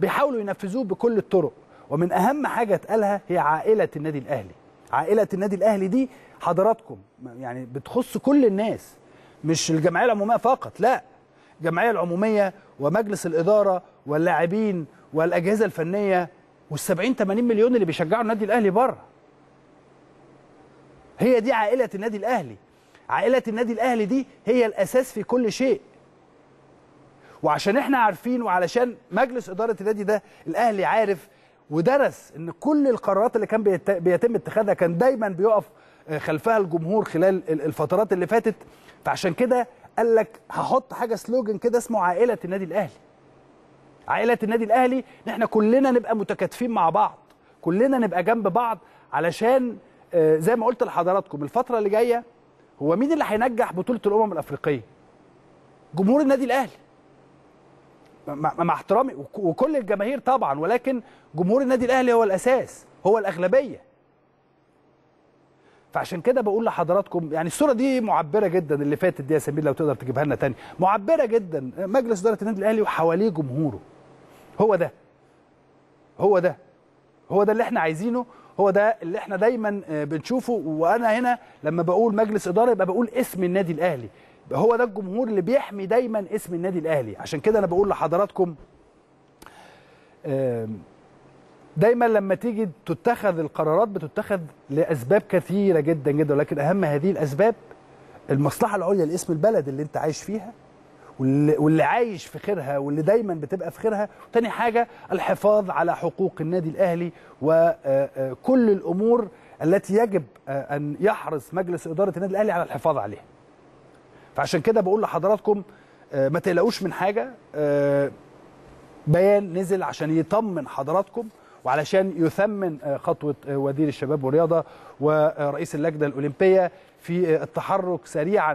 بيحاولوا ينفذوه بكل الطرق ومن اهم حاجه اتقالها هي عائله النادي الاهلي عائله النادي الاهلي دي حضراتكم يعني بتخص كل الناس مش الجمعيه العموميه فقط لا الجمعيه العموميه ومجلس الاداره واللاعبين والاجهزه الفنيه وال70 80 مليون اللي بيشجعوا النادي الاهلي بره هي دي عائله النادي الاهلي عائله النادي الاهلي دي هي الاساس في كل شيء وعشان احنا عارفين وعلشان مجلس اداره النادي ده الاهلي عارف ودرس ان كل القرارات اللي كان بيتم اتخاذها كان دايما بيقف آه، خلفها الجمهور خلال الفترات اللي فاتت فعشان كده قال لك هحط حاجه سلوجن كده اسمه عائله النادي الاهلي عائله النادي الاهلي ان احنا كلنا نبقى متكاتفين مع بعض كلنا نبقى جنب بعض علشان آه، زي ما قلت لحضراتكم الفتره اللي جايه هو مين اللي هينجح بطوله الامم الافريقيه جمهور النادي الاهلي مع احترامي وكل الجماهير طبعا ولكن جمهور النادي الاهلي هو الاساس هو الاغلبيه فعشان كده بقول لحضراتكم يعني الصوره دي معبره جدا اللي فاتت دي يا سمير لو تقدر تجيبها لنا تاني معبره جدا مجلس اداره النادي الاهلي وحواليه جمهوره هو ده هو ده هو ده اللي احنا عايزينه هو ده اللي احنا دايما آه، بنشوفه وانا هنا لما بقول مجلس اداره يبقى بقول اسم النادي الاهلي هو ده الجمهور اللي بيحمي دايما اسم النادي الاهلي عشان كده انا بقول لحضراتكم دايما لما تيجي تتخذ القرارات بتتخذ لاسباب كثيره جدا جدا ولكن اهم هذه الاسباب المصلحه العليا لاسم البلد اللي انت عايش فيها واللي عايش في خيرها واللي دايما بتبقى في خيرها تاني حاجه الحفاظ على حقوق النادي الاهلي وكل آه، آه، الامور التي يجب آه، ان يحرص مجلس اداره النادي الاهلي على الحفاظ عليها فعشان كده بقول لحضراتكم آه، ما تقلقوش من حاجه آه، بيان نزل عشان يطمن حضراتكم وعلشان يثمن آه، خطوه وزير الشباب والرياضه ورئيس اللجنه الاولمبيه في التحرك سريعا